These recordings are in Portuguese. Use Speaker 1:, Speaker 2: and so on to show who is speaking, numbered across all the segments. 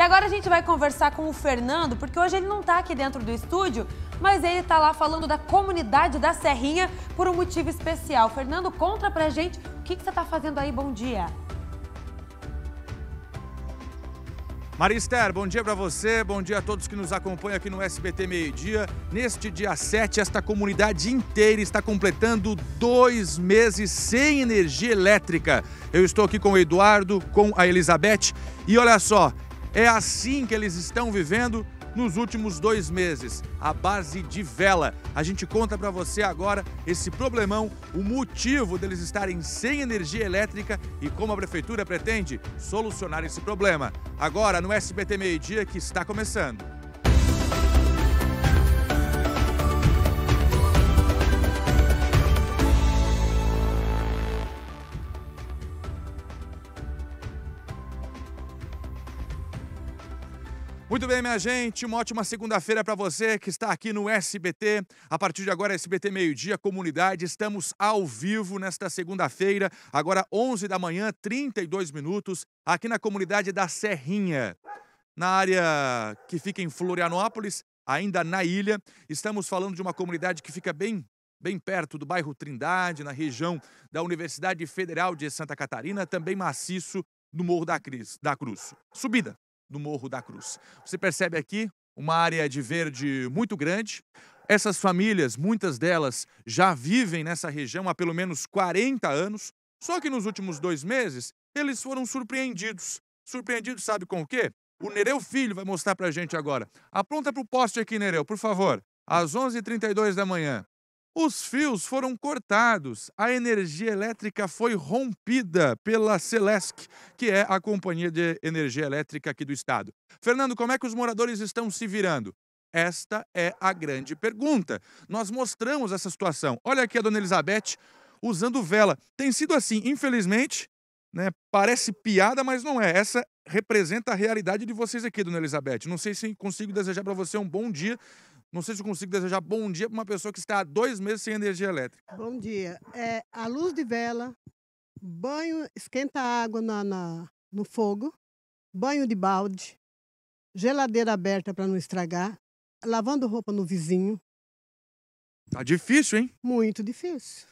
Speaker 1: E agora a gente vai conversar com o Fernando, porque hoje ele não está aqui dentro do estúdio, mas ele está lá falando da comunidade da Serrinha por um motivo especial. Fernando, conta pra gente o que, que você está fazendo aí. Bom dia.
Speaker 2: Marister, bom dia para você, bom dia a todos que nos acompanham aqui no SBT Meio Dia. Neste dia 7, esta comunidade inteira está completando dois meses sem energia elétrica. Eu estou aqui com o Eduardo, com a Elizabeth e olha só, é assim que eles estão vivendo nos últimos dois meses, a base de vela. A gente conta para você agora esse problemão, o motivo deles estarem sem energia elétrica e como a prefeitura pretende solucionar esse problema. Agora no SBT Meio Dia que está começando. Muito bem, minha gente, uma ótima segunda-feira para você que está aqui no SBT. A partir de agora, SBT Meio Dia Comunidade, estamos ao vivo nesta segunda-feira, agora 11 da manhã, 32 minutos, aqui na comunidade da Serrinha, na área que fica em Florianópolis, ainda na ilha. Estamos falando de uma comunidade que fica bem bem perto do bairro Trindade, na região da Universidade Federal de Santa Catarina, também maciço no Morro da Cruz. Subida do Morro da Cruz. Você percebe aqui uma área de verde muito grande. Essas famílias, muitas delas, já vivem nessa região há pelo menos 40 anos. Só que nos últimos dois meses, eles foram surpreendidos. Surpreendidos, sabe com o quê? O Nereu Filho vai mostrar pra gente agora. Apronta pro poste aqui, Nereu, por favor. Às 11h32 da manhã. Os fios foram cortados, a energia elétrica foi rompida pela Celesc, que é a companhia de energia elétrica aqui do estado. Fernando, como é que os moradores estão se virando? Esta é a grande pergunta. Nós mostramos essa situação. Olha aqui a dona Elizabeth usando vela. Tem sido assim, infelizmente, né? Parece piada, mas não é. Essa representa a realidade de vocês aqui, dona Elizabeth. Não sei se consigo desejar para você um bom dia não sei se eu consigo desejar bom dia para uma pessoa que está há dois meses sem energia elétrica.
Speaker 1: Bom dia. É a luz de vela, banho, esquenta água na, na, no fogo, banho de balde, geladeira aberta para não estragar, lavando roupa no vizinho.
Speaker 2: Tá difícil, hein?
Speaker 1: Muito difícil.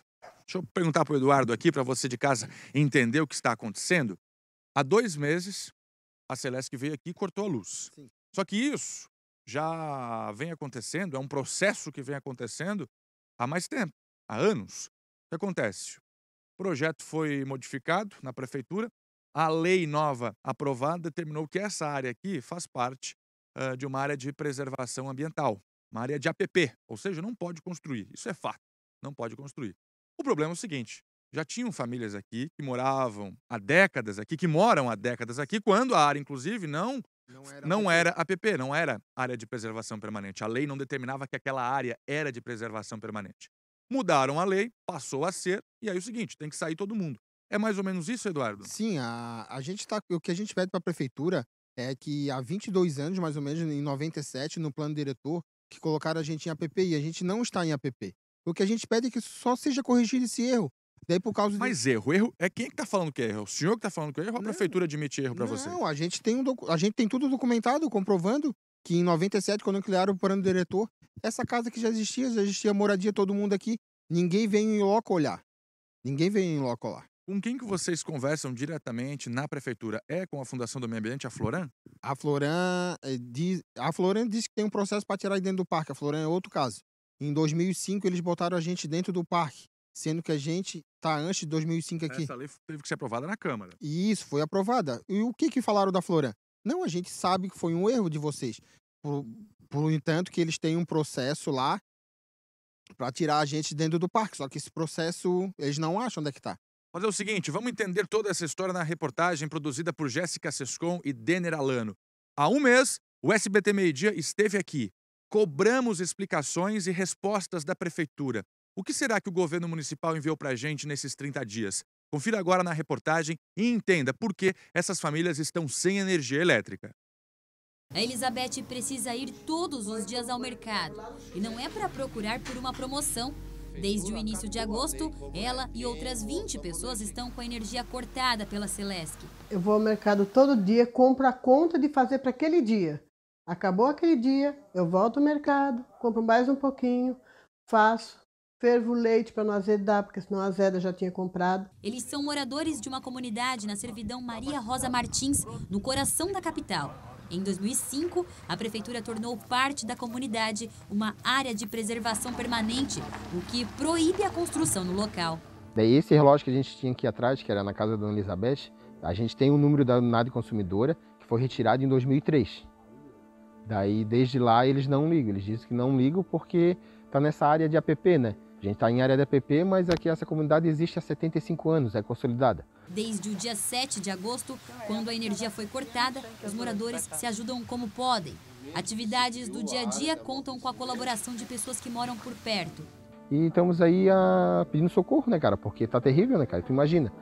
Speaker 2: Deixa eu perguntar para o Eduardo aqui, para você de casa entender o que está acontecendo. Há dois meses, a Celeste veio aqui e cortou a luz. Sim. Só que isso já vem acontecendo, é um processo que vem acontecendo há mais tempo, há anos. O que acontece? O projeto foi modificado na prefeitura, a lei nova aprovada determinou que essa área aqui faz parte uh, de uma área de preservação ambiental, uma área de APP, ou seja, não pode construir. Isso é fato, não pode construir. O problema é o seguinte: já tinham famílias aqui que moravam há décadas aqui, que moram há décadas aqui, quando a área, inclusive, não não era, APP, não era área de preservação permanente. A lei não determinava que aquela área era de preservação permanente. Mudaram a lei, passou a ser, e aí é o seguinte, tem que sair todo mundo.
Speaker 3: É mais ou menos isso, Eduardo? Sim, a, a gente tá, o que a gente pede para a prefeitura é que há 22 anos, mais ou menos, em 97, no plano diretor, que colocaram a gente em APP e a gente não está em APP. O que a gente pede é que só seja corrigido esse erro, daí por causa Mas de... erro, erro.
Speaker 2: É quem é que tá falando que é erro? O senhor que tá falando que é erro ou a prefeitura admite erro para você?
Speaker 3: Não, a gente, tem um docu... a gente tem tudo documentado, comprovando que em 97, quando criaram o plano diretor, essa casa que já existia, já existia moradia, todo mundo aqui, ninguém veio em loco olhar. Ninguém veio em loco olhar. Com quem que vocês conversam diretamente na prefeitura? É com a Fundação do Meio Ambiente, a Floran? A Floran eh, diz, a Floran diz que tem um processo para tirar dentro do parque. A Floran é outro caso. Em 2005, eles botaram a gente dentro do parque sendo que a gente tá antes de 2005 aqui. Essa
Speaker 2: lei teve que ser aprovada na Câmara.
Speaker 3: E isso, foi aprovada. E o que que falaram da Floran? Não, a gente sabe que foi um erro de vocês. Por, por entanto, que eles têm um processo lá para tirar a gente dentro do parque. Só que esse processo, eles não acham onde é que tá.
Speaker 2: Mas é o seguinte, vamos entender toda essa história na reportagem produzida por Jéssica Sescon e Denner Alano. Há um mês, o SBT Meio Dia esteve aqui. Cobramos explicações e respostas da prefeitura. O que será que o governo municipal enviou para a gente nesses 30 dias? Confira agora na reportagem e entenda por que essas famílias estão sem energia elétrica.
Speaker 1: A Elizabeth precisa ir todos os dias ao mercado e não é para procurar por uma promoção. Desde o início de agosto, ela e outras 20 pessoas estão com a energia cortada pela Celesc. Eu vou ao mercado todo dia, compro a conta de fazer para aquele dia. Acabou aquele dia, eu volto ao mercado, compro mais um pouquinho, faço, fervo leite para não azedar, porque senão Zeda já tinha comprado. Eles são moradores de uma comunidade na servidão Maria Rosa Martins, no coração da capital. Em 2005, a prefeitura tornou parte da comunidade uma área de preservação permanente, o que proíbe a construção no local.
Speaker 3: Daí esse relógio que a gente tinha aqui atrás, que era na casa da Dona Elizabeth, a gente tem o um número da Unidade Consumidora, que foi retirado em 2003. Daí, desde lá, eles não ligam. Eles dizem que não ligam porque está nessa área de APP, né? A gente está em área da PP, mas aqui essa comunidade existe há 75 anos, é consolidada.
Speaker 1: Desde o dia 7 de agosto, quando a energia foi cortada, os moradores se ajudam como podem. Atividades do dia a dia contam com a colaboração de pessoas que moram por perto.
Speaker 3: E estamos aí a... Ah, pedindo socorro, né, cara? Porque tá terrível, né, cara? Tu imagina,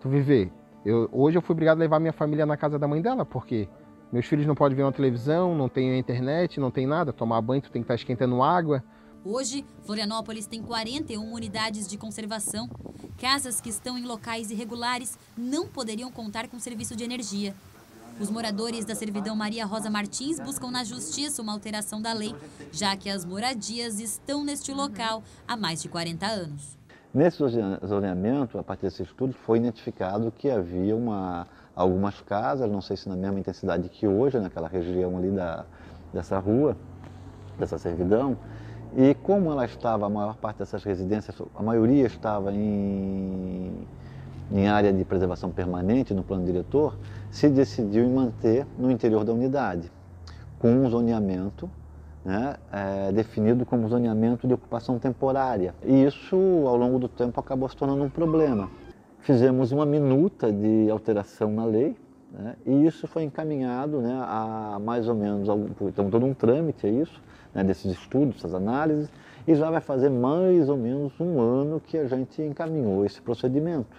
Speaker 3: tu viver. Eu, hoje eu fui obrigado a levar minha família na casa da mãe dela, porque meus filhos não podem ver uma televisão, não tem internet, não tem nada. Tomar banho, tu tem que estar tá esquentando água. Hoje,
Speaker 1: Florianópolis tem 41 unidades de conservação. Casas que estão em locais irregulares não poderiam contar com serviço de energia. Os moradores da servidão Maria Rosa Martins buscam na justiça uma alteração da lei, já que as moradias estão neste local há mais de 40 anos.
Speaker 4: Nesse zoneamento, a partir desse estudo, foi identificado que havia uma, algumas casas, não sei se na mesma intensidade que hoje, naquela região ali da, dessa rua, dessa servidão, e como ela estava, a maior parte dessas residências, a maioria estava em, em área de preservação permanente no plano diretor, se decidiu em manter no interior da unidade, com um zoneamento né, é, definido como zoneamento de ocupação temporária. E isso, ao longo do tempo, acabou se tornando um problema. Fizemos uma minuta de alteração na lei, né, e isso foi encaminhado né, a mais ou menos, algum, então todo um trâmite é isso, né, desses estudos, dessas análises, e já vai fazer mais ou menos um ano que a gente encaminhou esse procedimento.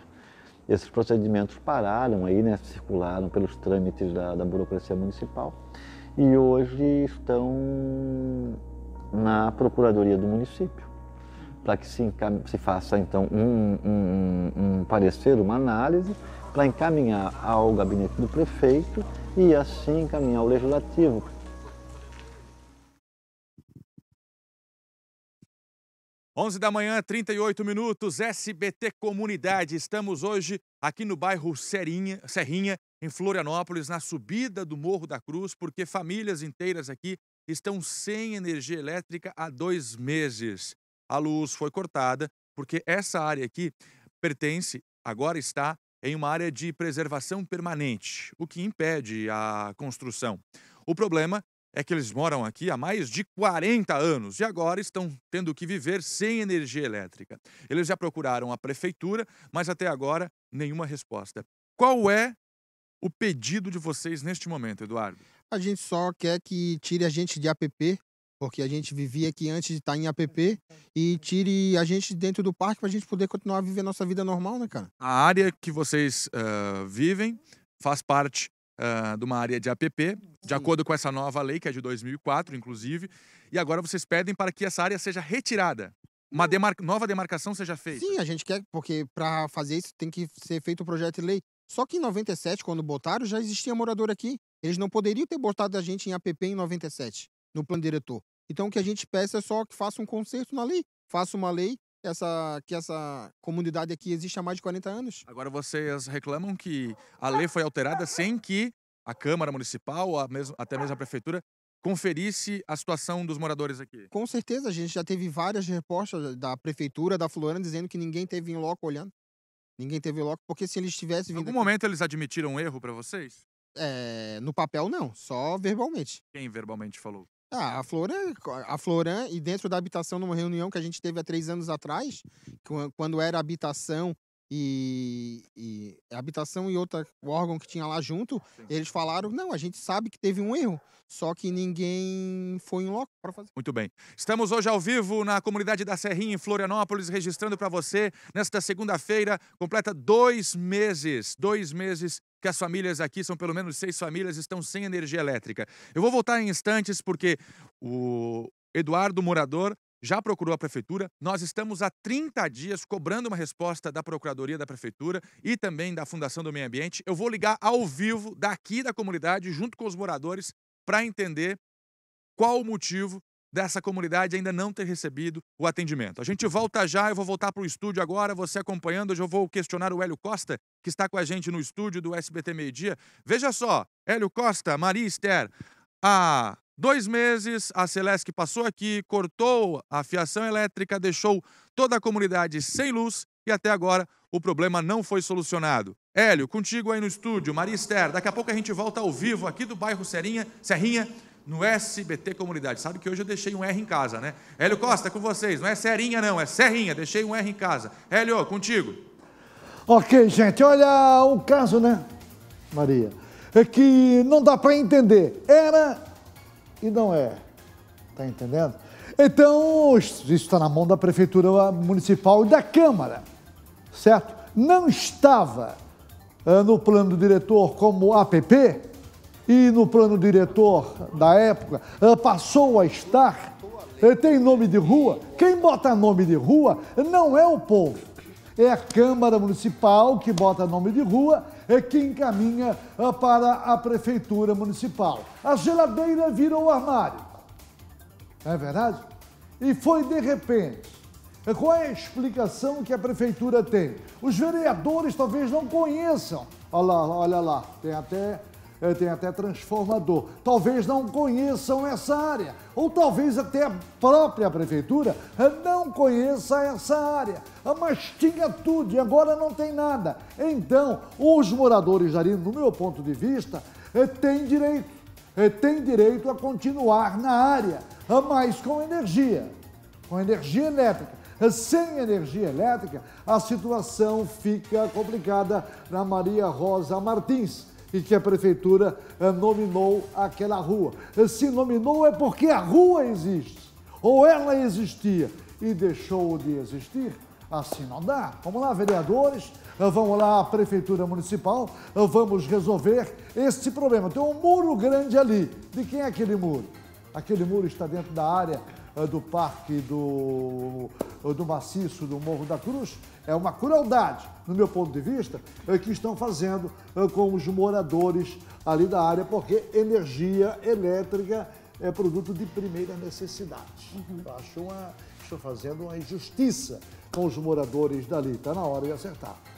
Speaker 4: Esses procedimentos pararam aí, né, circularam pelos trâmites da, da burocracia municipal e hoje estão na Procuradoria do município, para que se, se, faça então um, um, um parecer, uma análise, para encaminhar ao gabinete do prefeito e assim encaminhar ao legislativo,
Speaker 2: 11 da manhã, 38 minutos, SBT Comunidade. Estamos hoje aqui no bairro Serinha, Serrinha, em Florianópolis, na subida do Morro da Cruz, porque famílias inteiras aqui estão sem energia elétrica há dois meses. A luz foi cortada, porque essa área aqui pertence, agora está em uma área de preservação permanente, o que impede a construção. O problema é que eles moram aqui há mais de 40 anos e agora estão tendo que viver sem energia elétrica. Eles já procuraram a prefeitura, mas até agora nenhuma resposta. Qual é o pedido de vocês neste momento, Eduardo?
Speaker 3: A gente só quer que tire a gente de APP, porque a gente vivia aqui antes de estar tá em APP, e tire a gente dentro do parque para a gente poder continuar a viver a nossa vida normal, né, cara?
Speaker 2: A área que vocês uh, vivem faz parte uh, de uma área de APP, de acordo com essa nova lei, que é de 2004, inclusive. E agora vocês pedem para que essa área seja retirada. Uma demarca nova demarcação seja feita.
Speaker 3: Sim, a gente quer, porque para fazer isso tem que ser feito o um projeto de lei. Só que em 97, quando botaram, já existia morador aqui. Eles não poderiam ter botado a gente em APP em 97, no plano diretor. Então o que a gente peça é só que faça um conserto na lei. Faça uma lei essa, que essa comunidade aqui existe há mais de 40 anos. Agora
Speaker 2: vocês reclamam que a lei foi alterada sem que a Câmara Municipal, a mesmo, até mesmo a Prefeitura, conferisse a situação dos moradores aqui?
Speaker 3: Com certeza, a gente já teve várias respostas da Prefeitura, da Florana, dizendo que ninguém teve em loco olhando. Ninguém teve em loco, porque se eles tivessem vindo. Em algum aqui... momento
Speaker 2: eles admitiram um erro para vocês?
Speaker 3: É, no papel não, só verbalmente.
Speaker 2: Quem verbalmente falou?
Speaker 3: Ah, a Floran, é, a Floran, é, e dentro da habitação, numa reunião que a gente teve há três anos atrás, quando era habitação e, e habitação e outro órgão que tinha lá junto, ah, Sim. eles falaram: não, a gente sabe que teve um erro, só que ninguém foi em loco para fazer. Muito bem. Estamos hoje ao vivo na
Speaker 2: comunidade da Serrinha, em Florianópolis, registrando para você, nesta segunda-feira, completa dois meses, dois meses que as famílias aqui, são pelo menos seis famílias, estão sem energia elétrica. Eu vou voltar em instantes, porque o Eduardo, morador, já procurou a prefeitura. Nós estamos há 30 dias cobrando uma resposta da Procuradoria da Prefeitura e também da Fundação do Meio Ambiente. Eu vou ligar ao vivo daqui da comunidade, junto com os moradores, para entender qual o motivo dessa comunidade ainda não ter recebido o atendimento. A gente volta já, eu vou voltar para o estúdio agora, você acompanhando, hoje eu vou questionar o Hélio Costa, que está com a gente no estúdio do SBT Meio Dia. Veja só, Hélio Costa, Maria Esther, a Dois meses, a Celesc passou aqui, cortou a fiação elétrica, deixou toda a comunidade sem luz e até agora o problema não foi solucionado. Hélio, contigo aí no estúdio, Maria Esther, daqui a pouco a gente volta ao vivo aqui do bairro Serinha, Serrinha, no SBT Comunidade. Sabe que hoje eu deixei um R em casa, né? Hélio Costa, com vocês. Não é Serinha, não, é Serrinha. Deixei um R em casa. Hélio, contigo.
Speaker 5: Ok, gente. Olha o caso, né, Maria? É que não dá para entender. Era e não é. Tá entendendo? Então, isso está na mão da Prefeitura Municipal e da Câmara, certo? Não estava ah, no plano diretor como APP e no plano diretor da época ah, passou a estar. Ah, tem nome de rua? Quem bota nome de rua não é o povo. É a Câmara Municipal que bota nome de rua é que encaminha ah, para a Prefeitura Municipal. A geladeira virou armário. é verdade? E foi de repente. É qual é a explicação que a prefeitura tem? Os vereadores talvez não conheçam. Olha lá, olha lá, tem até tem até transformador. Talvez não conheçam essa área, ou talvez até a própria prefeitura não conheça essa área. Ah, mas tinha tudo e agora não tem nada. Então, os moradores ali, no meu ponto de vista, eh, têm direito, eh, têm direito a continuar na área, ah, mas com energia, com energia elétrica. Ah, sem energia elétrica, a situação fica complicada na Maria Rosa Martins e que a prefeitura eh, nominou aquela rua. Eh, se nominou é porque a rua existe, ou ela existia e deixou de existir. Assim não dá. Vamos lá, vereadores, eh, vamos lá Prefeitura Municipal, vamos resolver este problema. Tem um muro grande ali. De quem é aquele muro? Aquele muro está dentro da área eh, do Parque do, eh, do Maciço, do Morro da Cruz, é uma crueldade, no meu ponto de vista, eh, que estão fazendo com os moradores ali da área, porque energia elétrica é produto de primeira necessidade. Uhum. acho uma, estou fazendo uma injustiça com os moradores dali. Está na hora de acertar.